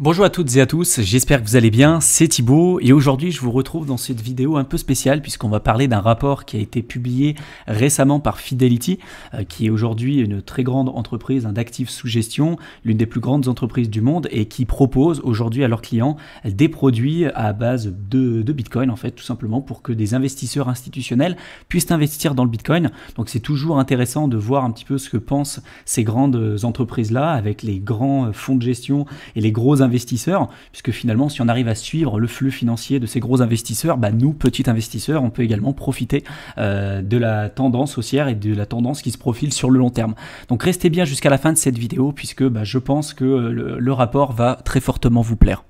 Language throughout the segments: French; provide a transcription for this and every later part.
Bonjour à toutes et à tous, j'espère que vous allez bien, c'est Thibaut et aujourd'hui je vous retrouve dans cette vidéo un peu spéciale puisqu'on va parler d'un rapport qui a été publié récemment par Fidelity, euh, qui est aujourd'hui une très grande entreprise d'actifs sous gestion, l'une des plus grandes entreprises du monde et qui propose aujourd'hui à leurs clients des produits à base de, Bitcoin en fait tout simplement pour que des investisseurs institutionnels puissent investir dans le Bitcoin. Donc c'est toujours intéressant de voir un petit peu ce que pensent ces grandes entreprises là avec les grands fonds de gestion et les gros investisseurs investisseurs, puisque finalement, si on arrive à suivre le flux financier de ces gros investisseurs, bah, nous, petits investisseurs, on peut également profiter euh, de la tendance haussière et de la tendance qui se profile sur le long terme. Donc restez bien jusqu'à la fin de cette vidéo, puisque bah, je pense que le rapport va très fortement vous plaire.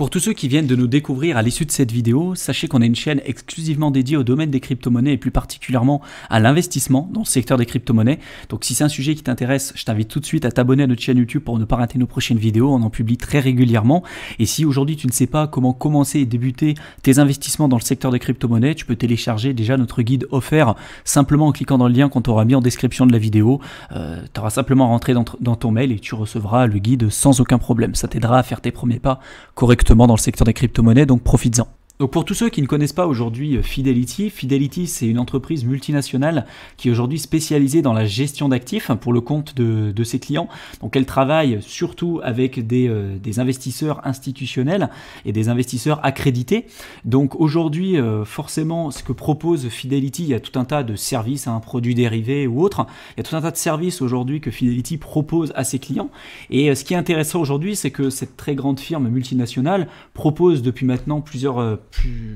Pour tous ceux qui viennent de nous découvrir à l'issue de cette vidéo, sachez qu'on est une chaîne exclusivement dédiée au domaine des crypto-monnaies et plus particulièrement à l'investissement dans le secteur des crypto-monnaies. Donc si c'est un sujet qui t'intéresse, je t'invite tout de suite à t'abonner à notre chaîne YouTube pour ne pas rater nos prochaines vidéos, on en publie très régulièrement. Et si aujourd'hui tu ne sais pas comment commencer et débuter tes investissements dans le secteur des crypto-monnaies, tu peux télécharger déjà notre guide offert simplement en cliquant dans le lien qu'on t'aura mis en description de la vidéo. Euh, tu auras simplement à rentrer dans, dans ton mail et tu recevras le guide sans aucun problème. Ça t'aidera à faire tes premiers pas correctement dans le secteur des crypto-monnaies, donc profites-en. Donc pour tous ceux qui ne connaissent pas aujourd'hui euh, Fidelity, Fidelity c'est une entreprise multinationale qui est aujourd'hui spécialisée dans la gestion d'actifs pour le compte de, ses clients. Donc elle travaille surtout avec euh, des, investisseurs institutionnels et des investisseurs accrédités. Donc aujourd'hui euh, forcément ce que propose Fidelity, il y a tout un tas de services, un hein, produit dérivé ou autre. Il y a tout un tas de services aujourd'hui que Fidelity propose à ses clients. Et ce qui est intéressant aujourd'hui c'est que cette très grande firme multinationale propose depuis maintenant plusieurs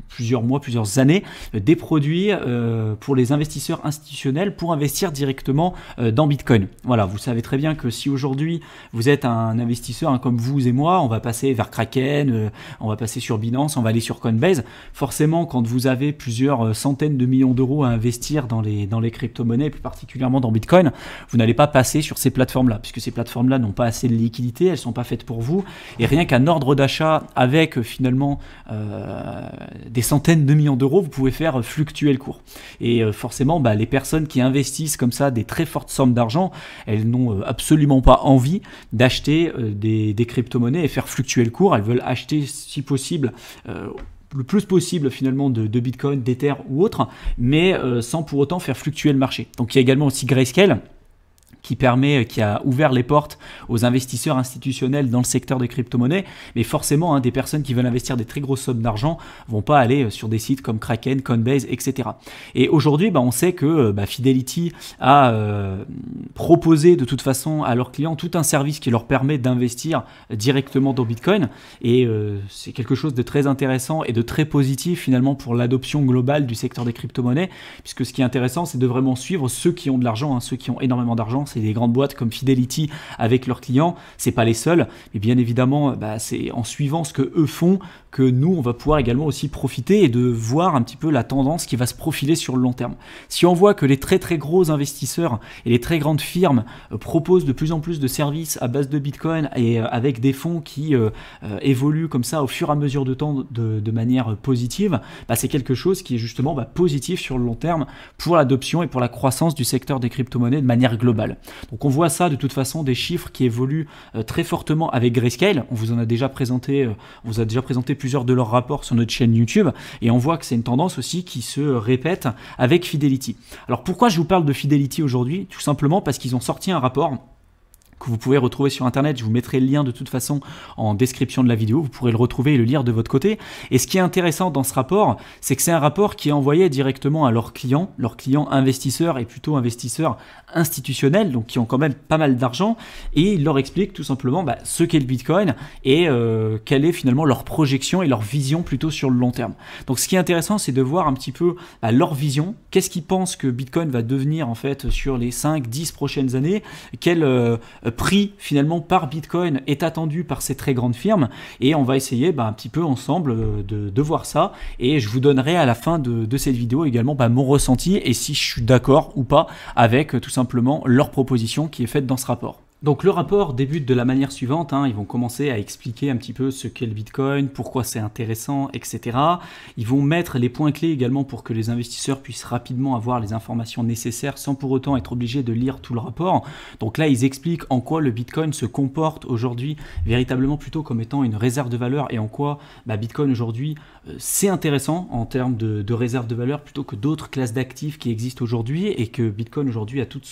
plusieurs mois, plusieurs années, euh, des produits euh, pour les investisseurs institutionnels pour investir directement euh, dans Bitcoin. Voilà, vous savez très bien que si aujourd'hui vous êtes un investisseur hein, comme vous et moi, on va passer vers Kraken, on va passer sur Binance, on va aller sur Coinbase. Forcément, quand vous avez plusieurs centaines de millions d'euros à investir dans les, dans les crypto-monnaies, plus particulièrement dans Bitcoin, vous n'allez pas passer sur ces plateformes-là, puisque ces plateformes-là n'ont pas assez de liquidité, elles ne sont pas faites pour vous. Et rien qu'un ordre d'achat avec finalement euh, des centaines de millions d'euros, vous pouvez faire euh, fluctuer le cours. Et euh, forcément, bah, les personnes qui investissent comme ça des très fortes sommes d'argent, elles n'ont absolument pas envie d'acheter des, crypto-monnaies et faire fluctuer le cours. Elles veulent acheter, si possible, le plus possible finalement de, de Bitcoin, d'Ether ou autre, mais sans pour autant faire fluctuer le marché. Donc il y a également aussi Grayscale qui permet, euh, qui a ouvert les portes aux investisseurs institutionnels dans le secteur des crypto-monnaies. Mais forcément, hein, des personnes qui veulent investir des très grosses sommes d'argent vont pas aller euh, sur des sites comme Kraken, Coinbase, etc. Et aujourd'hui, bah, on sait que euh, bah, Fidelity a proposé de toute façon à leurs clients tout un service qui leur permet d'investir directement dans Bitcoin. Et c'est quelque chose de très intéressant et de très positif finalement pour l'adoption globale du secteur des crypto-monnaies, puisque ce qui est intéressant, c'est de vraiment suivre ceux qui ont de l'argent, hein, ceux qui ont énormément d'argent et des grandes boîtes comme Fidelity avec leurs clients. C'est pas les seuls, mais bien évidemment, bah, c'est en suivant ce que eux font que nous, on va pouvoir également aussi profiter et de voir un petit peu la tendance qui va se profiler sur le long terme. Si on voit que les très très gros investisseurs et les très grandes firmes euh, proposent de plus en plus de services à base de Bitcoin et euh, avec des fonds qui euh, évoluent comme ça au fur et à mesure de temps de, manière positive, bah, c'est quelque chose qui est justement bah, positif sur le long terme pour l'adoption et pour la croissance du secteur des crypto-monnaies de manière globale. Donc on voit ça de toute façon des chiffres qui évoluent euh, très fortement avec Grayscale. On vous en a déjà présenté, euh, a déjà présenté plusieurs de leurs rapports sur notre chaîne YouTube et on voit que c'est une tendance aussi qui se répète avec Fidelity. Alors pourquoi je vous parle de Fidelity aujourd'hui Tout simplement parce qu'ils ont sorti un rapport vous pouvez retrouver sur internet. Je vous mettrai le lien de toute façon en description de la vidéo. Vous pourrez le retrouver et le lire de votre côté. Et ce qui est intéressant dans ce rapport, c'est que c'est un rapport qui est envoyé directement à leurs clients, leurs clients investisseurs et plutôt investisseurs institutionnels, donc qui ont quand même pas mal d'argent. Et ils leur expliquent tout simplement bah, ce qu'est le Bitcoin et euh, quelle est finalement leur projection et leur vision plutôt sur le long terme. Donc ce qui est intéressant, c'est de voir un petit peu bah, leur vision. Qu'est-ce qu'ils pensent que Bitcoin va devenir en fait sur les 5-10 prochaines années Quelle euh, prix finalement par Bitcoin est attendu par ces très grandes firmes et on va essayer bah, un petit peu ensemble euh, de, voir ça et je vous donnerai à la fin de, cette vidéo également bah, mon ressenti et si je suis d'accord ou pas avec euh, tout simplement leur proposition qui est faite dans ce rapport. Donc le rapport débute de la manière suivante, hein. ils vont commencer à expliquer un petit peu ce qu'est le Bitcoin, pourquoi c'est intéressant, etc. Ils vont mettre les points clés également pour que les investisseurs puissent rapidement avoir les informations nécessaires sans pour autant être obligés de lire tout le rapport. Donc là ils expliquent en quoi le Bitcoin se comporte aujourd'hui véritablement plutôt comme étant une réserve de valeur et en quoi bah, Bitcoin aujourd'hui euh, c'est intéressant en termes de, réserve de valeur plutôt que d'autres classes d'actifs qui existent aujourd'hui et que Bitcoin aujourd'hui a toutes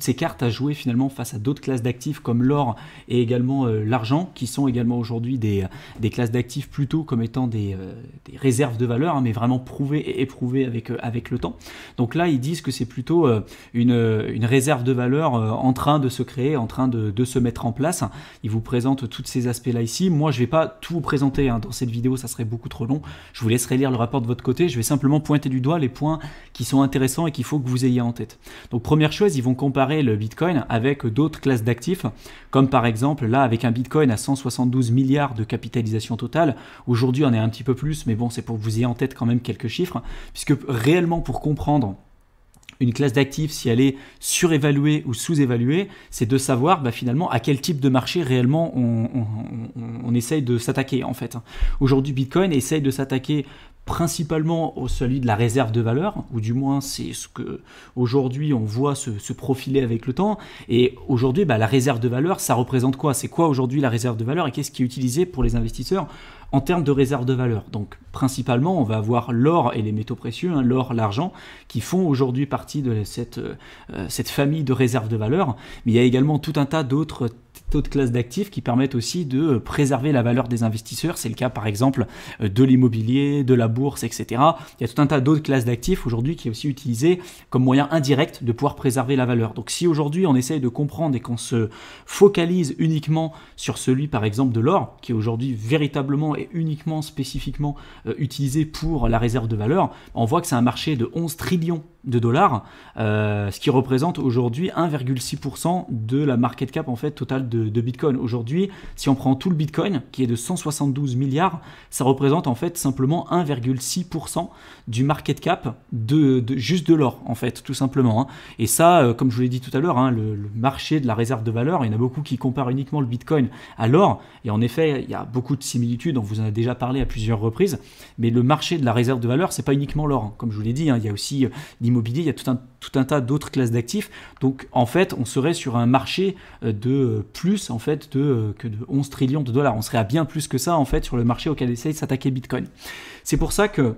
ses cartes à jouer finalement face à d'autres classes d'actifs comme l'or et également euh, l'argent, qui sont également aujourd'hui euh, des, classes d'actifs plutôt comme étant des, euh, réserves de valeur, hein, mais vraiment prouvées et éprouvées avec, avec le temps. Donc là, ils disent que c'est plutôt une, réserve de valeur en train de se créer, en train de, se mettre en place. Ils vous présentent tous ces aspects-là ici. Moi, je vais pas tout vous présenter hein. dans cette vidéo, ça serait beaucoup trop long. Je vous laisserai lire le rapport de votre côté. Je vais simplement pointer du doigt les points qui sont intéressants et qu'il faut que vous ayez en tête. Donc première chose, ils vont comparer le Bitcoin avec d'autres d'autres classes d'actifs, comme par exemple là avec un Bitcoin à 172 milliards de capitalisation totale. Aujourd'hui on est un petit peu plus, mais bon c'est pour vous ayez en tête quand même quelques chiffres, puisque réellement pour comprendre une classe d'actifs, si elle est surévaluée ou sous-évaluée, c'est de savoir bah, finalement à quel type de marché réellement on, on essaye de s'attaquer en fait. Aujourd'hui, Bitcoin essaye de s'attaquer principalement au celui de la réserve de valeur, ou du moins c'est ce que aujourd'hui on voit se, profiler avec le temps. Et aujourd'hui, bah, la réserve de valeur, ça représente quoi C'est quoi aujourd'hui la réserve de valeur et qu'est-ce qui est utilisé pour les investisseurs en termes de réserve de valeur. Donc principalement, on va avoir l'or et les métaux précieux, hein, l'or, l'argent, qui font aujourd'hui partie de cette, euh, cette famille de réserve de valeur. Mais il y a également tout un tas d'autres de classes d'actifs qui permettent aussi de euh, préserver la valeur des investisseurs. C'est le cas par exemple euh, de l'immobilier, de la bourse, etc. Il y a tout un tas d'autres classes d'actifs aujourd'hui qui est aussi utilisé comme moyen indirect de pouvoir préserver la valeur. Donc si aujourd'hui on essaye de comprendre et qu'on se focalise uniquement sur celui par exemple de l'or, qui est aujourd'hui véritablement et uniquement spécifiquement euh, utilisé pour la réserve de valeur, on voit que c'est un marché de 11 trillions de dollars, euh, ce qui représente aujourd'hui 1,6% de la market cap en fait totale de, Bitcoin. Aujourd'hui, si on prend tout le Bitcoin, qui est de 172 milliards, ça représente en fait simplement 1,6% du market cap de, juste de l'or en fait, tout simplement. Hein. Et ça, euh, comme je vous l'ai dit tout à l'heure, hein, le, marché de la réserve de valeur, il y en a beaucoup qui comparent uniquement le Bitcoin à l'or. Et en effet, il y a beaucoup de similitudes. On vous en a déjà parlé à plusieurs reprises. Mais le marché de la réserve de valeur, c'est pas uniquement l'or. Hein. Comme je vous l'ai dit, il y a aussi euh, immobilier, il y a tout un, tout un tas d'autres classes d'actifs. Donc en fait, on serait sur un marché euh, de plus en fait de, euh, que de 11 trillions de dollars. On serait à bien plus que ça en fait sur le marché auquel essaye de s'attaquer Bitcoin. C'est pour ça que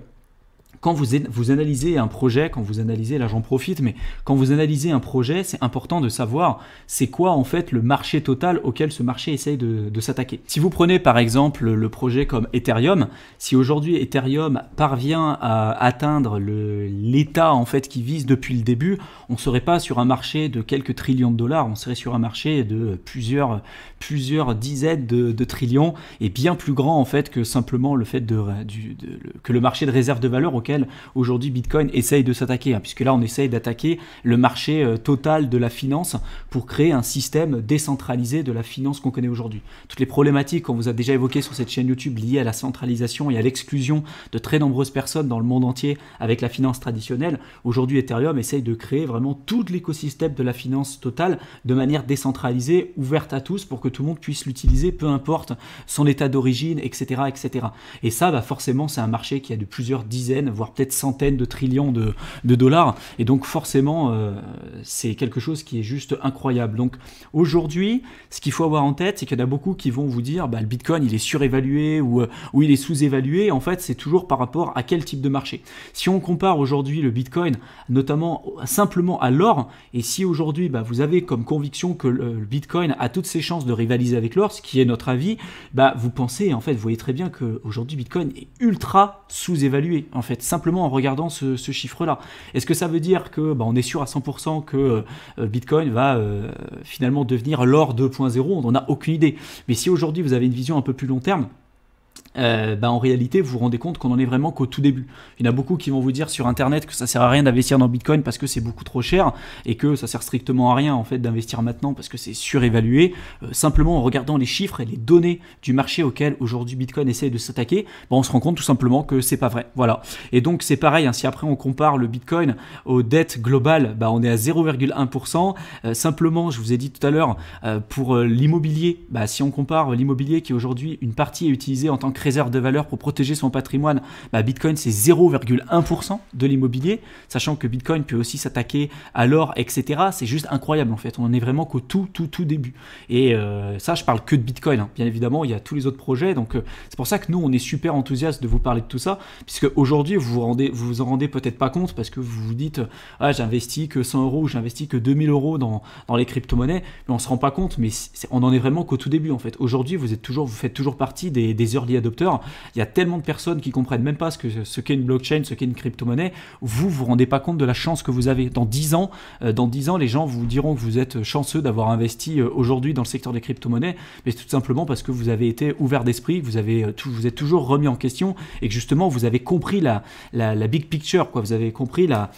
quand vous, analysez un projet, quand vous analysez, là j'en profite, mais quand vous analysez un projet, c'est important de savoir c'est quoi en fait le marché total auquel ce marché essaye de, s'attaquer. Si vous prenez par exemple le projet comme Ethereum, si aujourd'hui Ethereum parvient à atteindre l'état en fait qui vise depuis le début, on serait pas sur un marché de quelques trillions de dollars, on serait sur un marché de plusieurs, plusieurs dizaines de, trillions et bien plus grand en fait que simplement le fait de, que le marché de réserve de valeur auquel aujourd'hui Bitcoin essaye de s'attaquer, hein, puisque là on essaye d'attaquer le marché euh, total de la finance pour créer un système décentralisé de la finance qu'on connaît aujourd'hui. Toutes les problématiques qu'on vous a déjà évoquées sur cette chaîne YouTube liées à la centralisation et à l'exclusion de très nombreuses personnes dans le monde entier avec la finance traditionnelle, aujourd'hui Ethereum essaye de créer vraiment tout l'écosystème de la finance totale de manière décentralisée, ouverte à tous pour que tout le monde puisse l'utiliser, peu importe son état d'origine, etc., etc. Et ça, va bah, forcément, c'est un marché qui a de plusieurs dizaines, voire peut-être centaines de trillions de, dollars. Et donc forcément, euh, c'est quelque chose qui est juste incroyable. Donc aujourd'hui, ce qu'il faut avoir en tête, c'est qu'il y en a beaucoup qui vont vous dire, bah, le Bitcoin, il est surévalué euh, ou, il est sous-évalué. En fait, c'est toujours par rapport à quel type de marché. Si on compare aujourd'hui le Bitcoin, notamment simplement à l'or, et si aujourd'hui bah, vous avez comme conviction que le, Bitcoin a toutes ses chances de rivaliser avec l'or, ce qui est notre avis, bah, vous pensez, en fait, vous voyez très bien qu'aujourd'hui, Bitcoin est ultra sous-évalué. En fait, simplement en regardant ce, chiffre-là. Est-ce que ça veut dire que bah, on est sûr à 100% que euh, Bitcoin va euh, finalement devenir l'or 2.0 On n'en a aucune idée. Mais si aujourd'hui vous avez une vision un peu plus long terme, euh, bah, en réalité, vous vous rendez compte qu'on en est vraiment qu'au tout début. Il y en a beaucoup qui vont vous dire sur Internet que ça sert à rien d'investir dans Bitcoin parce que c'est beaucoup trop cher et que ça sert strictement à rien en fait d'investir maintenant parce que c'est surévalué. Euh, simplement en regardant les chiffres et les données du marché auquel aujourd'hui Bitcoin essaye de s'attaquer, bah, on se rend compte tout simplement que c'est pas vrai. Voilà. Et donc c'est pareil. Hein, si après on compare le Bitcoin aux dettes globales, bah on est à 0,1%. Euh, simplement, je vous ai dit tout à l'heure pour l'immobilier, bah, si on compare l'immobilier qui aujourd'hui une partie est utilisée en tant que réserve de valeur pour protéger son patrimoine, bah, Bitcoin c'est 0,1% de l'immobilier, sachant que Bitcoin peut aussi s'attaquer à l'or, etc. C'est juste incroyable en fait, on en est vraiment qu'au tout, tout, tout début. Et euh, ça, je parle que de Bitcoin, hein. bien évidemment, il y a tous les autres projets, donc euh, c'est pour ça que nous, on est super enthousiaste de vous parler de tout ça, puisque aujourd'hui, vous vous, rendez, vous, en rendez peut-être pas compte parce que vous vous dites, ah, j'investis que 100 euros, j'investis que 2000 euros dans, dans les crypto-monnaies, mais on se rend pas compte, mais on en est vraiment qu'au tout début en fait. Aujourd'hui, vous êtes toujours, vous faites toujours partie des, des early adopters il y a tellement de personnes qui comprennent même pas ce qu'est une blockchain, ce qu'est une crypto-monnaie. Vous, vous rendez pas compte de la chance que vous avez. Dans 10 ans, euh, dans 10 ans, les gens vous diront que vous êtes chanceux d'avoir investi euh, aujourd'hui dans le secteur des crypto-monnaies, mais tout simplement parce que vous avez été ouvert d'esprit, vous avez euh, vous êtes toujours remis en question et que justement vous avez compris la, la, big picture, quoi. Vous avez compris la,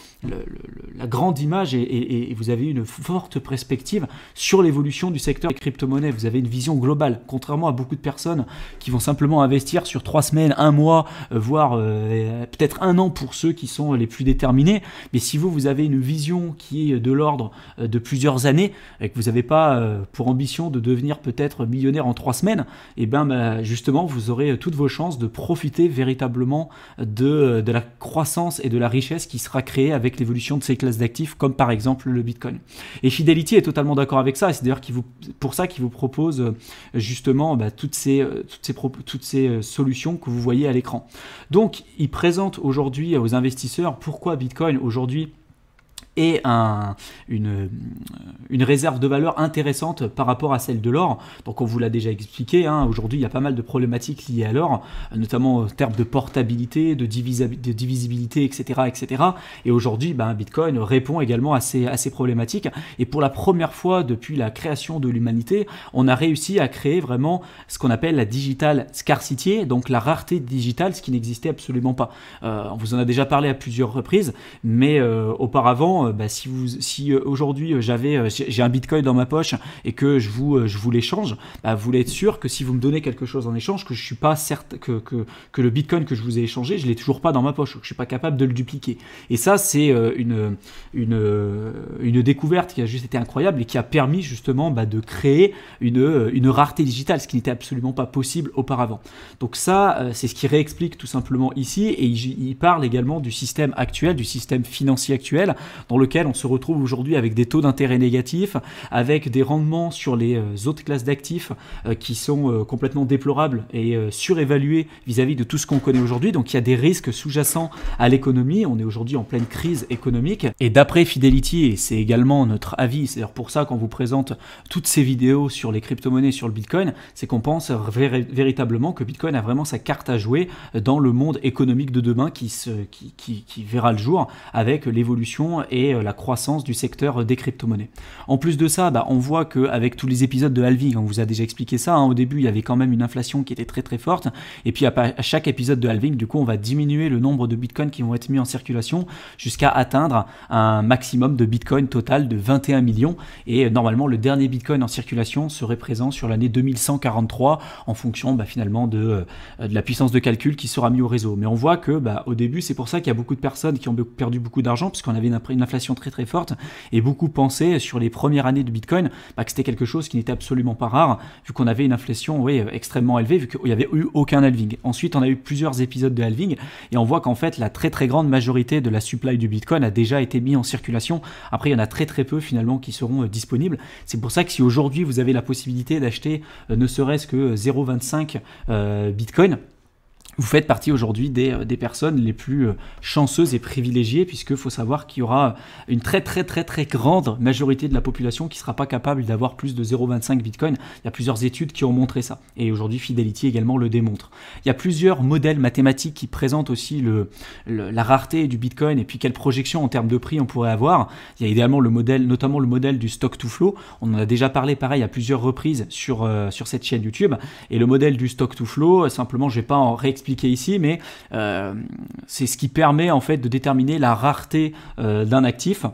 grande image et, et, vous avez une forte perspective sur l'évolution du secteur des crypto-monnaies. Vous avez une vision globale, contrairement à beaucoup de personnes qui vont simplement investir sur trois semaines, un mois, euh, voire euh, euh, peut-être un an pour ceux qui sont les plus déterminés. Mais si vous, vous avez une vision qui est de l'ordre de plusieurs années et que vous n'avez pas pour ambition de devenir peut-être millionnaire en trois semaines, et eh ben bah, justement, vous aurez toutes vos chances de profiter véritablement de, de la croissance et de la richesse qui sera créée avec l'évolution de ces classes d'actifs, comme par exemple le Bitcoin. Et Fidelity est totalement d'accord avec ça, c'est d'ailleurs pour ça qu'il vous propose justement bah, toutes ces, toutes ces, toutes ces solution que vous voyez à l'écran. Donc, il présente aujourd'hui aux investisseurs pourquoi Bitcoin aujourd'hui et un, une, une, réserve de valeur intéressante par rapport à celle de l'or. Donc on vous l'a déjà expliqué, hein, aujourd'hui il y a pas mal de problématiques liées à l'or, notamment en termes de portabilité, de, de divisibilité, etc. etc. Et aujourd'hui, ben, Bitcoin répond également à ces, ces problématiques. Et pour la première fois depuis la création de l'humanité, on a réussi à créer vraiment ce qu'on appelle la digital scarcity, donc la rareté digitale, ce qui n'existait absolument pas. Euh, on vous en a déjà parlé à plusieurs reprises, mais euh, auparavant, euh, bah, si, vous, si euh, aujourd'hui euh, j'avais, j'ai un bitcoin dans ma poche et que je vous, je vous l'échange, bah, vous voulez être sûr que si vous me donnez quelque chose en échange, que je suis pas certain que, que, le bitcoin que je vous ai échangé, je l'ai toujours pas dans ma poche, que je suis pas capable de le dupliquer. Et ça, c'est une, une, une découverte qui a juste été incroyable et qui a permis justement bah, de créer une, une rareté digitale, ce qui n'était absolument pas possible auparavant. Donc ça, c'est ce qui réexplique tout simplement ici, et il, parle également du système actuel, du système financier actuel, lequel on se retrouve aujourd'hui avec des taux d'intérêt négatifs, avec des rendements sur les euh, autres classes d'actifs euh, qui sont euh, complètement déplorables et surévalués vis-à-vis de tout ce qu'on connaît aujourd'hui. Donc il y a des risques sous-jacents à l'économie. On est aujourd'hui en pleine crise économique. Et d'après Fidelity, et c'est également notre avis, c'est pour ça qu'on vous présente toutes ces vidéos sur les crypto-monnaies, sur le Bitcoin, c'est qu'on pense véritablement que Bitcoin a vraiment sa carte à jouer dans le monde économique de demain qui, qui verra le jour avec l'évolution et euh, la croissance du secteur euh, des crypto-monnaies. En plus de ça, bah, on voit avec tous les épisodes de halving, on vous a déjà expliqué ça, hein, au début il y avait quand même une inflation qui était très très forte, et puis à chaque épisode de halving, du coup on va diminuer le nombre de bitcoins qui vont être mis en circulation jusqu'à atteindre un maximum de bitcoins total de 21 millions, et euh, normalement le dernier bitcoin en circulation serait présent sur l'année 2143 en fonction bah, finalement de, la puissance de calcul qui sera mis au réseau. Mais on voit que bah, au début c'est pour ça qu'il y a beaucoup de personnes qui ont perdu beaucoup d'argent, puisqu'on avait une inflation très très forte, et beaucoup pensaient sur les premières années de Bitcoin bah, que c'était quelque chose qui n'était absolument pas rare, vu qu'on avait une inflation oui, extrêmement élevée, vu qu'il n'y avait eu aucun halving. Ensuite, on a eu plusieurs épisodes de halving, et on voit qu'en fait, la très très grande majorité de la supply du Bitcoin a déjà été mise en circulation. Après, il y en a très très peu finalement qui seront euh, disponibles. C'est pour ça que si aujourd'hui vous avez la possibilité d'acheter euh, ne serait-ce que 0,25 euh, Bitcoin, vous faites partie aujourd'hui des, euh, personnes les plus euh, chanceuses et privilégiées, puisque faut savoir qu'il y aura une très très très très grande majorité de la population qui ne sera pas capable d'avoir plus de 0,25 Bitcoin. Il y a plusieurs études qui ont montré ça, et aujourd'hui Fidelity également le démontre. Il y a plusieurs modèles mathématiques qui présentent aussi le, la rareté du Bitcoin et puis quelles projections en termes de prix on pourrait avoir. Il y a idéalement le modèle, notamment le modèle du stock to flow. On en a déjà parlé pareil à plusieurs reprises sur, euh, sur cette chaîne YouTube, et le modèle du stock to flow, simplement je ne vais pas en réexpliquer ici, mais euh, c'est ce qui permet en fait de déterminer la rareté euh, d'un actif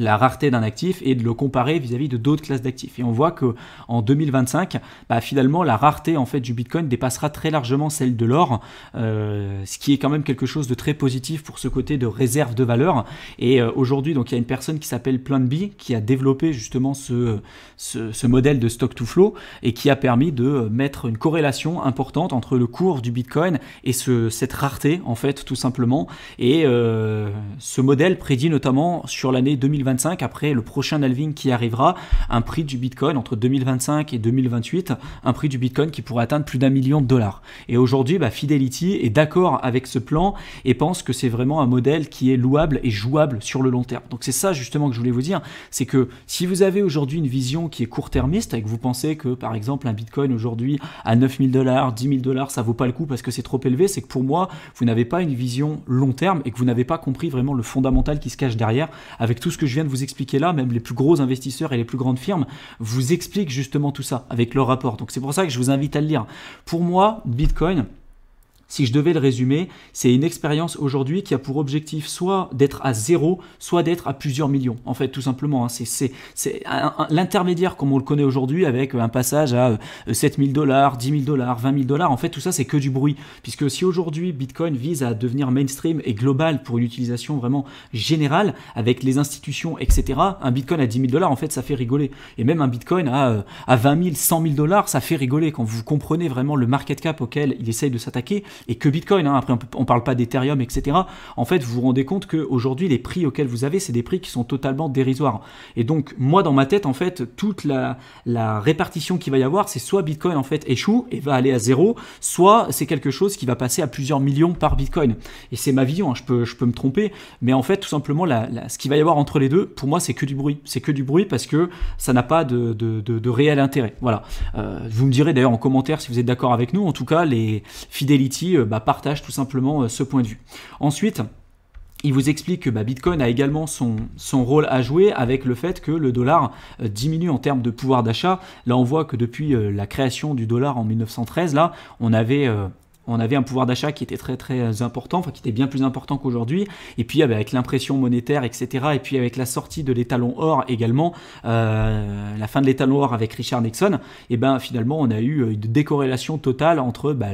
la rareté d'un actif et de le comparer vis-à-vis de d'autres classes d'actifs. Et on voit que en 2025, bah, finalement, la rareté en fait du Bitcoin dépassera très largement celle de l'or, euh, ce qui est quand même quelque chose de très positif pour ce côté de réserve de valeur. Et euh, aujourd'hui, donc il y a une personne qui s'appelle B qui a développé justement ce, ce, modèle de stock to flow et qui a permis de mettre une corrélation importante entre le cours du Bitcoin et cette rareté en fait tout simplement. Et euh, ce modèle prédit notamment sur l'année 2025 après le prochain halving qui arrivera, un prix du Bitcoin entre 2025 et 2028, un prix du Bitcoin qui pourrait atteindre plus d'un million de dollars. Et aujourd'hui, bah, Fidelity est d'accord avec ce plan et pense que c'est vraiment un modèle qui est louable et jouable sur le long terme. Donc c'est ça justement que je voulais vous dire, c'est que si vous avez aujourd'hui une vision qui est court-termiste et que vous pensez que par exemple un Bitcoin aujourd'hui à 9000 dollars, 10 dollars, ça vaut pas le coup parce que c'est trop élevé, c'est que pour moi, vous n'avez pas une vision long terme et que vous n'avez pas compris vraiment le fondamental qui se cache derrière avec tout ce que je de vous expliquer là, même les plus gros investisseurs et les plus grandes firmes vous expliquent justement tout ça avec leur rapport. Donc c'est pour ça que je vous invite à le lire. Pour moi, Bitcoin, si je devais le résumer, c'est une expérience aujourd'hui qui a pour objectif soit d'être à zéro, soit d'être à plusieurs millions. En fait, tout simplement, hein, c'est l'intermédiaire comme on le connaît aujourd'hui avec euh, un passage à 7000 euh, dollars, 10 000 dollars, 20 000 dollars. En fait, tout ça, c'est que du bruit. Puisque si aujourd'hui Bitcoin vise à devenir mainstream et global pour une utilisation vraiment générale avec les institutions, etc., un Bitcoin à 10 000 dollars, en fait, ça fait rigoler. Et même un Bitcoin à, euh, à 20 000, 100 000 dollars, ça fait rigoler quand vous comprenez vraiment le market cap auquel il essaye de s'attaquer et que Bitcoin. Hein, après, on ne parle pas d'Ethereum, etc. En fait, vous vous rendez compte qu'aujourd'hui, les prix auxquels vous avez, c'est des prix qui sont totalement dérisoires. Et donc, moi, dans ma tête, en fait, toute la, la répartition qu'il va y avoir, c'est soit Bitcoin, en fait, échoue et va aller à zéro, soit c'est quelque chose qui va passer à plusieurs millions par Bitcoin. Et c'est ma vision, hein, je, peux, je peux me tromper, mais en fait, tout simplement, ce qu'il va y avoir entre les deux, pour moi, c'est que du bruit. C'est que du bruit parce que ça n'a pas de, réel intérêt. Voilà. Euh, vous me direz d'ailleurs en commentaire si vous êtes d'accord avec nous. En tout cas, les Fidelity, euh, bah, partage tout simplement euh, ce point de vue. Ensuite, il vous explique que bah, Bitcoin a également son, son, rôle à jouer avec le fait que le dollar euh, diminue en termes de pouvoir d'achat. Là, on voit que depuis la création du dollar en 1913, là, on avait on avait un pouvoir d'achat qui était très très euh, important, enfin qui était bien plus important qu'aujourd'hui. Et puis ah, bah, avec l'impression monétaire, etc. Et puis avec la sortie de l'étalon or également, euh, la fin de l'étalon or avec Richard Nixon, et eh ben finalement on a eu euh, une décorrélation totale entre bah,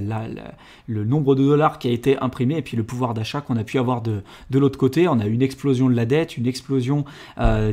le nombre de dollars qui a été imprimé et puis le pouvoir d'achat qu'on a pu avoir de, de l'autre côté. On a eu une explosion de la dette, une explosion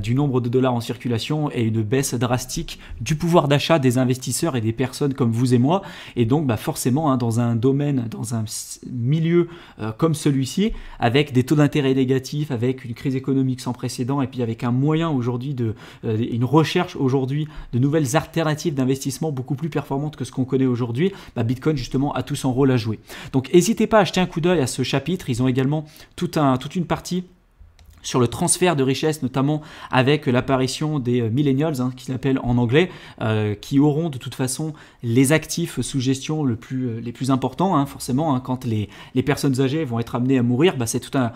du nombre de dollars en circulation et une baisse drastique du pouvoir d'achat des investisseurs et des personnes comme vous et moi. Et donc bah, forcément hein, dans un domaine dans un milieu euh, comme celui-ci, avec des taux d'intérêt négatifs, avec une crise économique sans précédent, et puis avec un moyen aujourd'hui de, euh, une recherche aujourd'hui de nouvelles alternatives d'investissement beaucoup plus performantes que ce qu'on connaît aujourd'hui, bah, Bitcoin justement a tout son rôle à jouer. Donc n'hésitez pas à jeter un coup d'œil à ce chapitre. Ils ont également tout un, toute une partie sur le transfert de richesses, notamment avec l'apparition des euh, millennials, hein, qui s'appellent en anglais, euh, qui auront de toute façon les actifs sous gestion le plus, euh, les plus importants, hein, forcément, hein. quand les, personnes âgées vont être amenées à mourir, bah, c'est toute un,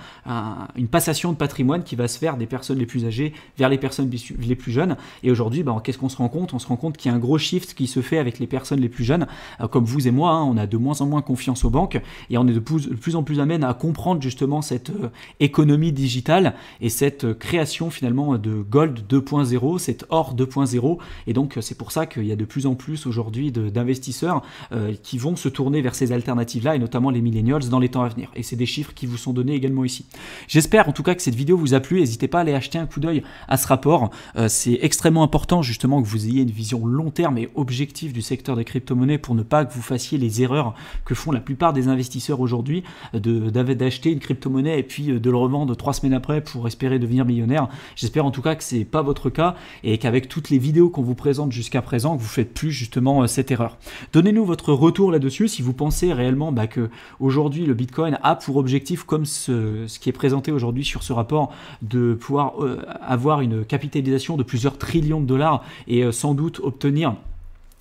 une passation de patrimoine qui va se faire des personnes les plus âgées vers les personnes les plus jeunes. Et aujourd'hui, bah, qu'est-ce qu'on se rend compte On se rend compte qu'il y a un gros shift qui se fait avec les personnes les plus jeunes, comme vous et moi, hein, on a de moins en moins confiance aux banques, et on est de plus, en plus amené à comprendre justement cette économie digitale et cette création finalement de Gold 2.0, cet or 2.0. Et donc c'est pour ça qu'il y a de plus en plus aujourd'hui d'investisseurs euh, qui vont se tourner vers ces alternatives-là, et notamment les millennials dans les temps à venir. Et c'est des chiffres qui vous sont donnés également ici. J'espère en tout cas que cette vidéo vous a plu. N'hésitez pas à aller acheter un coup d'œil à ce rapport. Euh, c'est extrêmement important justement que vous ayez une vision long terme et objective du secteur des crypto-monnaies pour ne pas que vous fassiez les erreurs que font la plupart des investisseurs aujourd'hui euh, d'acheter une crypto-monnaie et puis de le revendre trois semaines après pour espérer devenir millionnaire. J'espère en tout cas que c'est pas votre cas et qu'avec toutes les vidéos qu'on vous présente jusqu'à présent, vous faites plus justement euh, cette erreur. Donnez-nous votre retour là-dessus si vous pensez réellement bah, que aujourd'hui le Bitcoin a pour objectif, comme ce, qui est présenté aujourd'hui sur ce rapport, de pouvoir euh, avoir une capitalisation de plusieurs trillions de dollars et euh, sans doute obtenir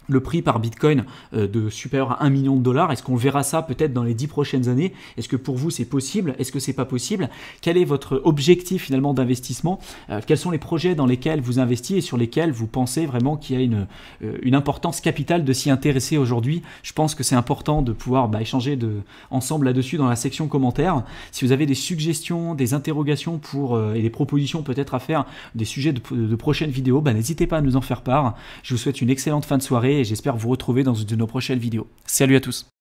le prix par Bitcoin euh, de supérieur à 1 million de dollars Est-ce qu'on verra ça peut-être dans les 10 prochaines années Est-ce que pour vous c'est possible Est-ce que c'est pas possible Quel est votre objectif finalement d'investissement euh, Quels sont les projets dans lesquels vous investissez et sur lesquels vous pensez vraiment qu'il y a une, euh, une importance capitale de s'y intéresser aujourd'hui Je pense que c'est important de pouvoir bah, échanger ensemble là-dessus dans la section commentaires. Si vous avez des suggestions, des interrogations pour, et des propositions peut-être à faire des sujets de, prochaines vidéos, bah, n'hésitez pas à nous en faire part. Je vous souhaite une excellente fin de soirée et j'espère vous retrouver dans une de nos prochaines vidéos. Salut à tous